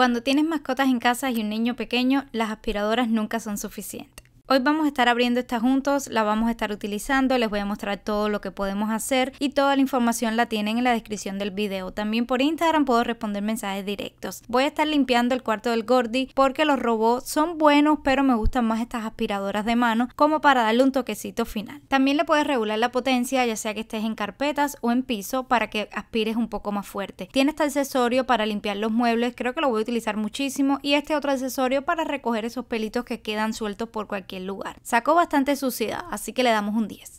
Cuando tienes mascotas en casa y un niño pequeño, las aspiradoras nunca son suficientes. Hoy vamos a estar abriendo esta juntos, la vamos a estar utilizando, les voy a mostrar todo lo que podemos hacer y toda la información la tienen en la descripción del video. También por Instagram puedo responder mensajes directos. Voy a estar limpiando el cuarto del Gordy porque los robots son buenos, pero me gustan más estas aspiradoras de mano como para darle un toquecito final. También le puedes regular la potencia, ya sea que estés en carpetas o en piso, para que aspires un poco más fuerte. Tiene este accesorio para limpiar los muebles, creo que lo voy a utilizar muchísimo, y este otro accesorio para recoger esos pelitos que quedan sueltos por cualquier lugar. Sacó bastante suciedad, así que le damos un 10.